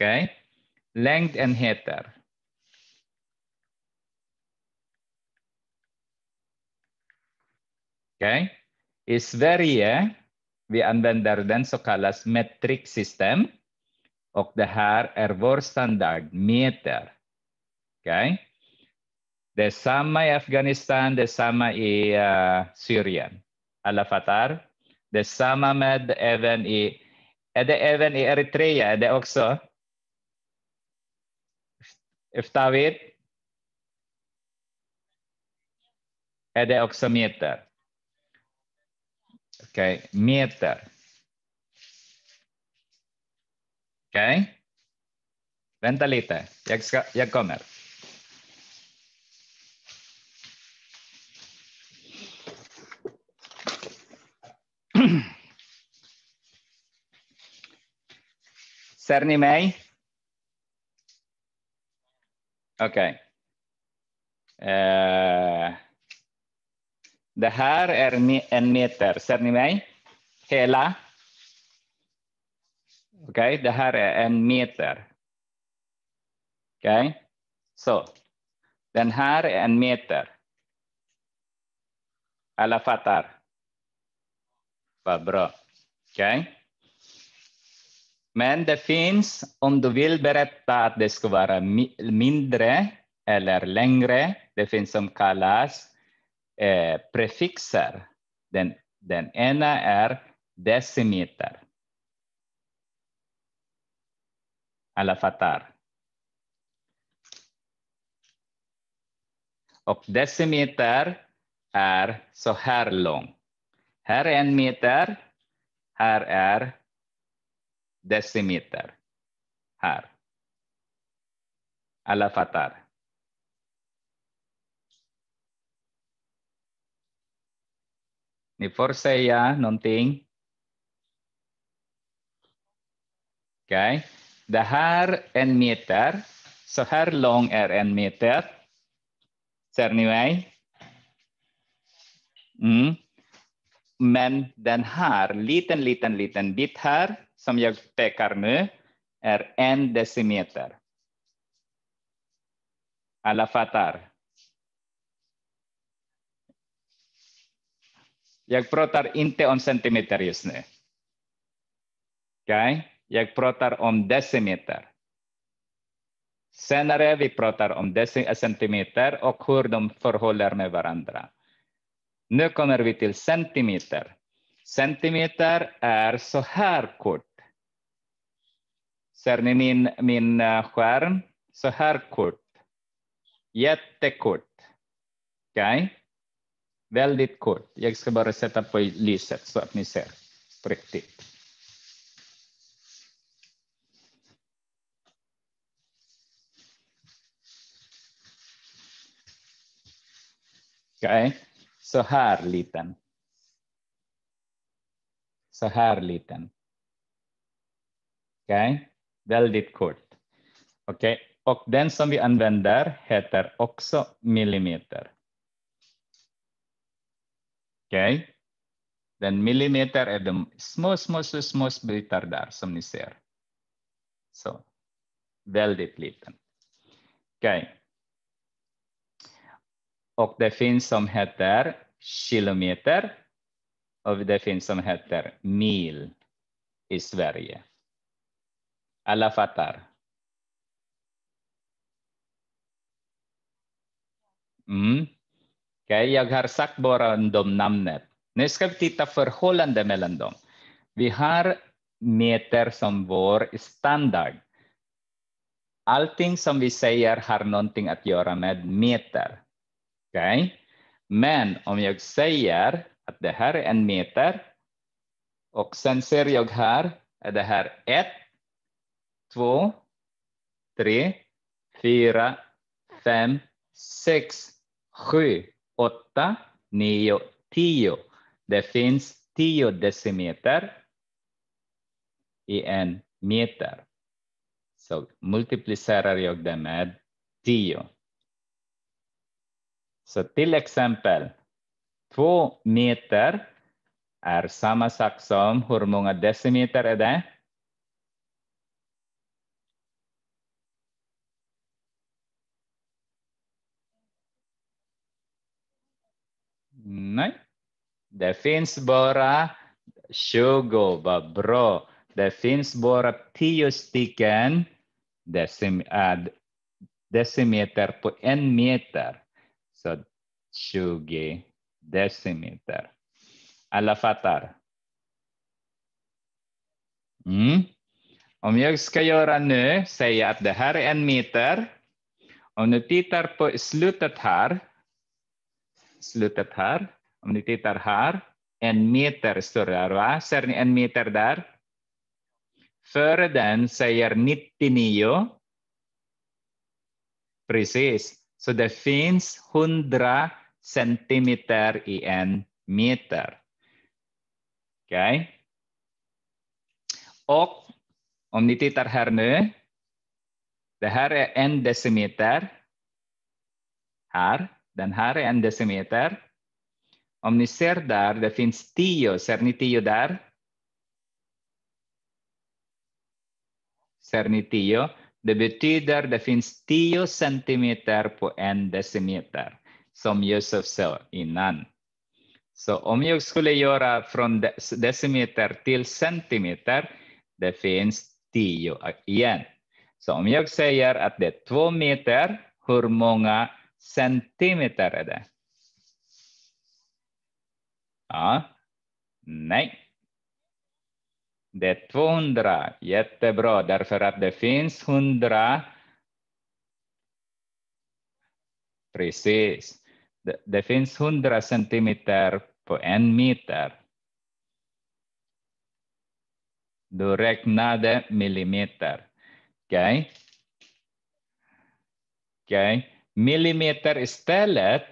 Okej. Okay. Längdenheter. Okej. Okay. I Sverige vi använder den så kallas system. Och det här är vår standardmeter. Okay. Det är samma i Afghanistan, det är samma i uh, Syrien. Alla fattar? Det är samma med även i, är det även i Eritrea, är det också? Efter ved är det också meter. Okej, okay. meter. Okej. Okay. Vänta lite, jag, ska, jag kommer. Ser ni mig? Okej. Okay. Eh, det här är en meter. Ser ni mig? Hela. Okej, okay. det här är en meter. Okej, okay. så. Den här är en meter. Alla fattar? Vad bra. Okej. Okay. Men det finns, om du vill berätta att det ska vara mindre eller längre, det finns som kallas eh, prefixer. Den, den ena är decimeter. Alla fattar? Och decimeter är så här lång. Här är en meter, här är decimeter här. Alla fattar. Ni får säga någonting. okay. det här är en meter. Så här lång är en meter. Ser ni mig? Mm. Men den här liten, liten, liten bit här som jag pekar nu är en decimeter. Alla fattar? Jag pratar inte om centimeter just nu. Okay? Jag pratar om decimeter. Senare vi pratar om eh, centimeter och hur de förhåller med varandra. Nu kommer vi till centimeter. Centimeter är så här kort. Ser ni min, min eh, skärm? Så här kort. Jättekort. Okay. Väldigt kort. Jag ska bara sätta på lyset så att ni ser på riktigt. okay. så här liten. Så här liten. Okej. Okay. Väldigt kort. okay. och den som vi använder heter också millimeter. Okej. Okay. Den millimeter är de små, små, små, små bitar där som ni ser. Så väldigt liten. Okay. Och det finns som heter kilometer och det finns som heter mil i Sverige al avatar. Mm. Okay, jag har sagt bara de namnet. Nu ska vi titta förhållande mellan dem. Vi har meter som vår standard. Allting som vi säger har någonting att göra med meter. Okay? Men om jag säger att det här är en meter och sen ser jag här, är det här ett två, tre, fyra, fem, sex, sju, åtta, nio, tio. Det finns tio decimeter i en meter. Så multiplicerar jag det med tio. Så till exempel, två meter är samma sak som hur många decimeter är det? Nej. Det finns bara 20, vad bra. Det finns bara 10 stycken decim äh, decimeter på en meter. Så 20 decimeter. Alla fattar? Mm. Om jag ska göra nu, säga att det här är en meter. Om du tittar på slutet här, slutet här. Om ni tittar här, en meter större, va? ser ni en meter där? Före den säger 99. Precis, så det finns 100 centimeter i en meter. Okej. Okay. Och om ni tittar här nu, det här är en decimeter. Här. Den här är en decimeter. Om ni ser där, det finns tio. Ser ni tio där? Ser ni tio? Det betyder det finns tio centimeter på en decimeter, som Josef sa innan. Så om jag skulle göra från decimeter till centimeter, det finns tio igen. Så om jag säger att det är två meter, hur många Centimeter är det. Ja. Nej. Det är 200. Jättebra, därför att det finns 100. Precis. Det, det finns 100 centimeter på en meter. Du räknade millimeter. Okej. Okay. Okej. Okay millimeter istället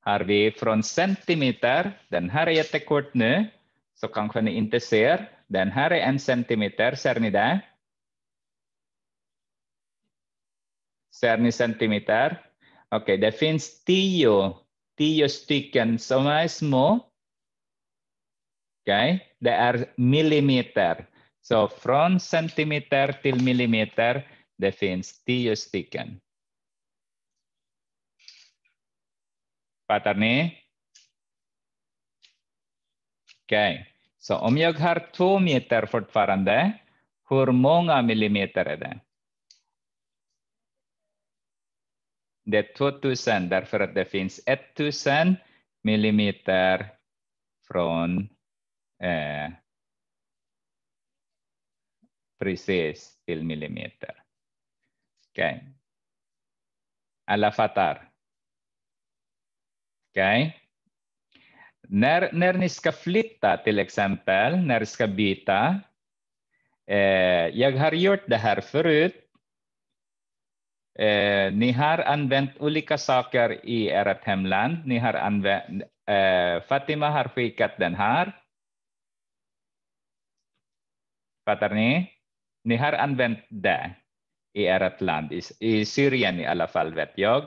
har vi från centimeter, den här är jättekort nu, så kanske ni inte ser. Den här är en centimeter, ser ni det? Ser ni centimeter? Okej, okay, det finns tio, tio stycken som är små. Okej, okay. det är millimeter. Så från centimeter till millimeter, det finns tio stycken. pattern Okej, så om jag har två meter fortfarande, hur många millimeter är det? Det är 2000 därför att det finns 1000 millimeter från eh, precis till millimeter. Okej. Okay. Alla fattar? Okay? När, när ni ska flytta till exempel, när ni ska byta. Eh, jag har gjort det här förut. Eh, ni har använt olika saker i ert hemland. Ni har använt, eh, Fatima har skickat den här. Fattar ni? Ni har använt det i ert land, i, i Syrien i alla fall vet jag.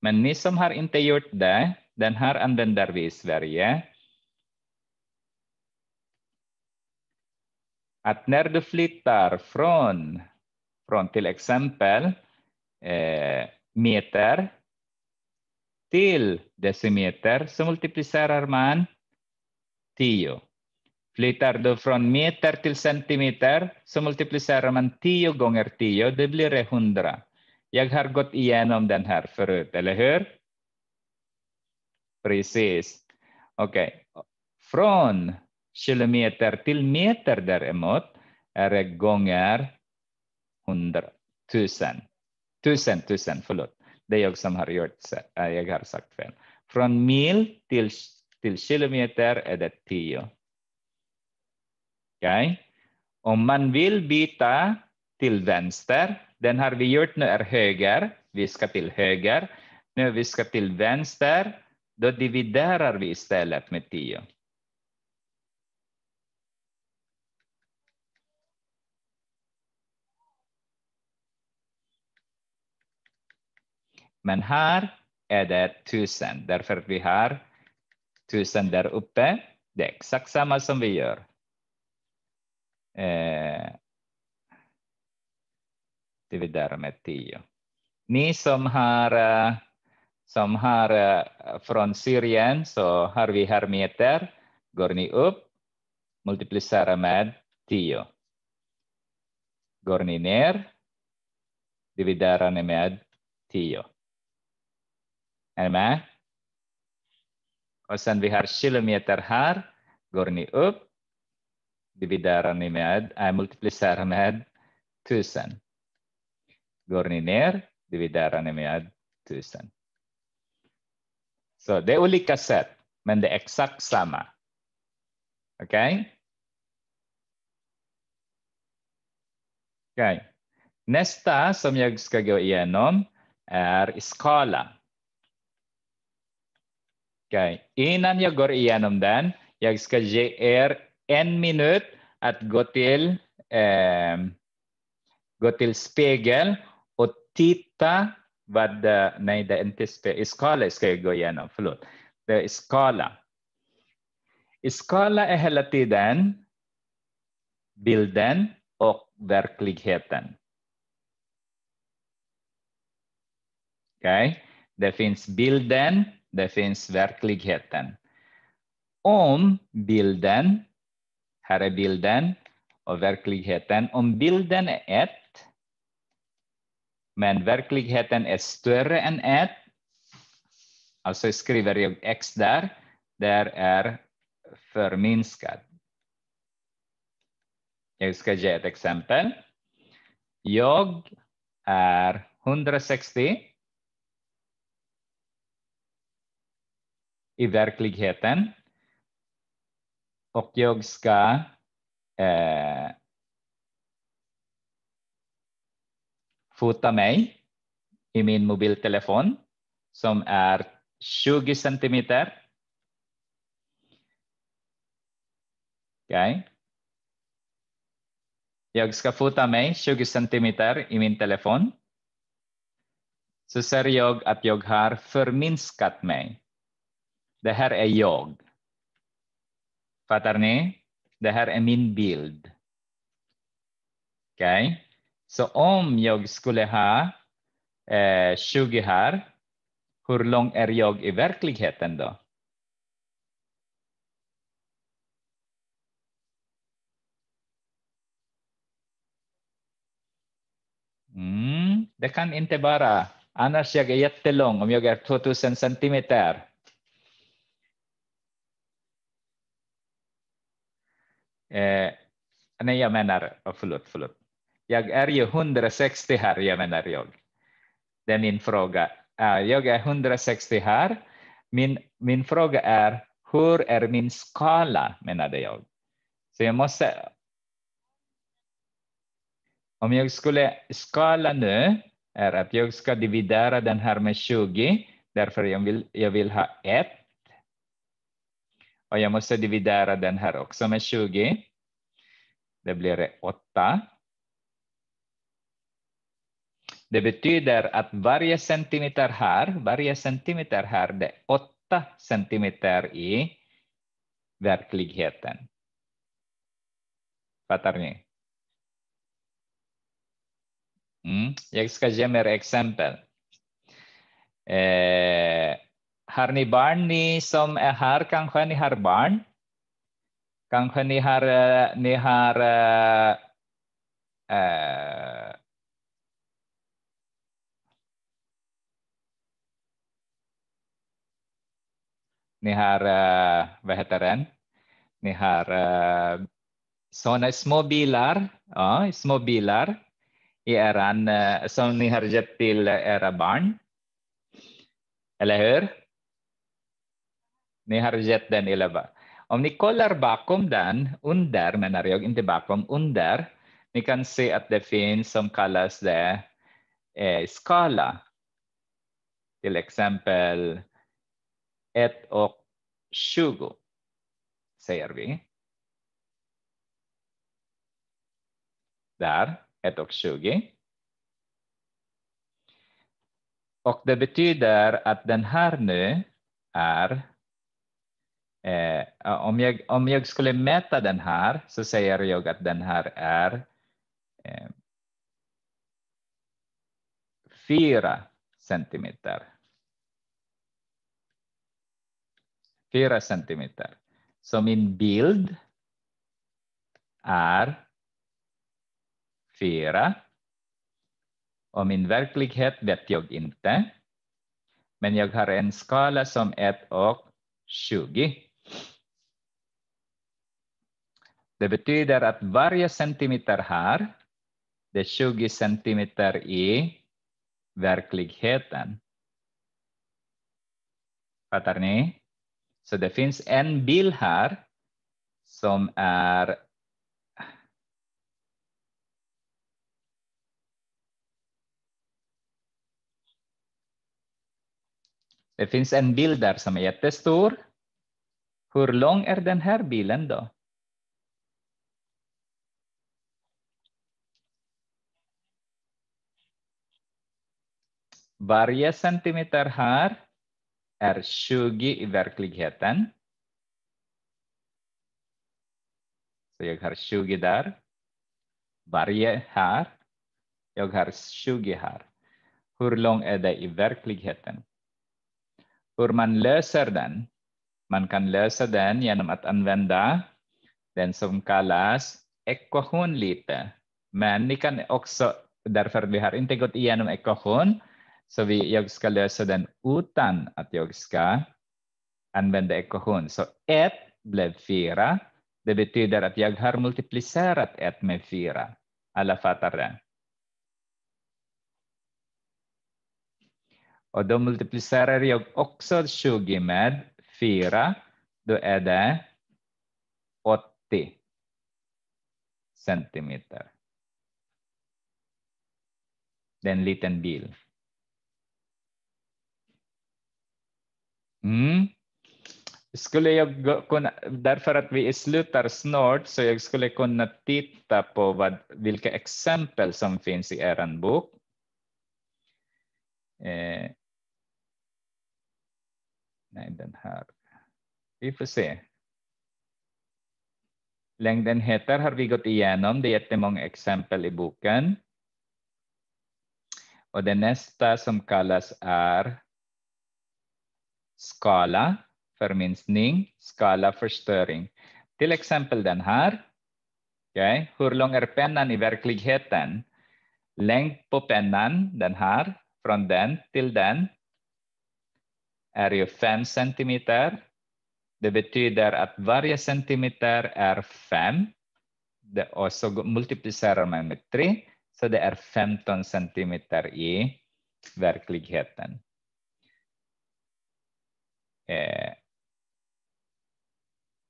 Men ni som har inte gjort det, den här använder vi i Sverige. Att när du flyttar från, från till exempel eh, meter till decimeter så multiplicerar man 10. Flyttar du från meter till centimeter så multiplicerar man 10 gånger 10, det blir 100. Jag har gått igenom den här förut, eller hur? Precis. Okej. Okay. Från kilometer till meter däremot är det gånger 100 tusen. Tusen, tusen, förlåt. Det är jag som har gjort, eh, jag har sagt fel. Från mil till, till kilometer är det tio. Okej? Okay. Om man vill byta till vänster, den har vi gjort nu är höger, vi ska till höger. Nu vi ska till vänster, då dividerar vi istället med 10. Men här är det 1000, därför att vi har 1000 där uppe. Det är exakt samma som vi gör. Eh, dividerar med 10. Ni som har, eh, som har eh, från Syrien så har vi här meter. Går ni upp, multiplicerar med 10. Går ni ner, dividerar ni med 10. Är ni med? Och sen vi har kilometer här. Går ni upp, dividerar ni med, äh, multiplicerar med 1000. Går ni ner, dividerar ni med 1000. Så det är olika sätt, men det är exakt samma. Okej? Okay? Okay. Nästa som jag ska gå igenom är skala. Okay. Innan jag går igenom den, jag ska ge er en minut att gå till, eh, gå till spegel och titta vad, eh, nej, det är inte spel, skala ska jag gå igenom, förlåt. Det är skala. Skala är hela tiden bilden och verkligheten. okay? det finns bilden, det finns verkligheten. Om bilden, här är bilden och verkligheten, om bilden är ett men verkligheten är större än 1. Alltså skriver jag x där, där är förminskad. Jag ska ge ett exempel. Jag är 160 i verkligheten och jag ska eh, Fota mig i min mobiltelefon som är 20 centimeter. Okay. Jag ska fota mig 20 centimeter i min telefon. Så ser jag att jag har förminskat mig. Det här är jag. Fattar ni? Det här är min bild. Okej? Okay. Så om jag skulle ha eh, 20 här, hur lång är jag i verkligheten då? Mm, det kan inte vara. Annars jag är jättelång om jag är 2000 centimeter. Eh, nej, jag menar, oh, förlåt, förlåt. Jag är ju 160 här, jag menar jag. Det är min fråga. Äh, jag är 160 här. Min, min fråga är, hur är min skala, menade jag. Så jag måste... Om jag skulle skala nu, är att jag ska dividera den här med 20, därför jag vill, jag vill ha 1. Och jag måste dividera den här också med 20. Det blir 8. Det betyder att varje centimeter här, varje centimeter här, det är åtta centimeter i verkligheten. Fattar ni? Mm. Jag ska ge mer exempel. Eh, har ni barn, ni som är här, kanske ni har barn? Kanske ni har, eh, ni har eh, eh ni har, eh, vad heter den? Ni har eh, små bilar, ja, små bilar i eran, eh, som ni har gett till era barn. Eller hur? Ni har gett den till barn. Om ni kollar bakom den, under menar jag, inte bakom, under, ni kan se att det finns som kallas det eh, skala. Till exempel 1 och 20 säger vi. Där, 1 och 20. Och det betyder att den här nu är eh, om, jag, om jag skulle mäta den här så säger jag att den här är eh, 4 centimeter 4 centimeter. Så min bild är 4. Och min verklighet vet jag inte. Men jag har en skala som 1 och 20. Det betyder att varje centimeter här, det är 20 centimeter i verkligheten. Fattar ni? Så det finns en bild här som är Det finns en bild där som är jättestor. Hur lång är den här bilen då? Varje centimeter här är 20 i verkligheten. Så jag har 20 där. Varje här. Jag har 20 här. Hur lång är det i verkligheten? Hur man löser den? Man kan lösa den genom att använda den som kallas ekvation lite. Men ni kan också, därför vi har inte gått igenom ekvation, så vi, jag ska lösa den utan att jag ska använda ekvation. Så 1 blev 4. Det betyder att jag har multiplicerat 1 med 4. Alla fattar det? Och då multiplicerar jag också 20 med 4. Då är det 80 centimeter. Det är en liten bil. Mm. Skulle jag kunna, därför att vi slutar snart, så jag skulle kunna titta på vad, vilka exempel som finns i er bok. Eh. nej, den här. Vi får se. Längden heter har vi gått igenom. Det är jättemånga exempel i boken. Och det nästa som kallas är skala för minskning, skala förstöring. Till exempel den här. Okay. Hur lång är pennan i verkligheten? Längd på pennan, den här, från den till den är ju 5 centimeter. Det betyder att varje centimeter är 5. Och så multiplicerar man med 3, så det är 15 centimeter i verkligheten. Eh,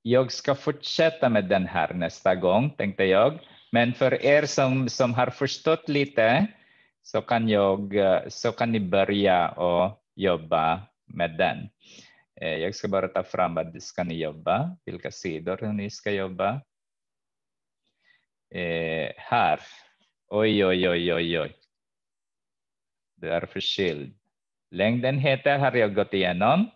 jag ska fortsätta med den här nästa gång, tänkte jag. Men för er som, som har förstått lite så kan, jag, eh, så kan ni börja och jobba med den. Eh, jag ska bara ta fram vad ska jobba, vilka sidor ni ska jobba. Eh, här. Oj, oj, oj, oj, oj. Du är förkyld. Längden heter har jag gått igenom.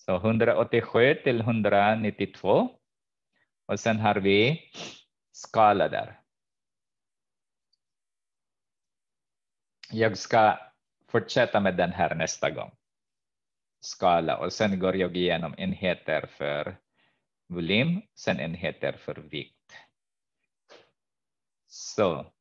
Så 187 till 192. Och sen har vi skala där. Jag ska fortsätta med den här nästa gång. Skala och sen går jag igenom enheter för volym, sen enheter för vikt. Så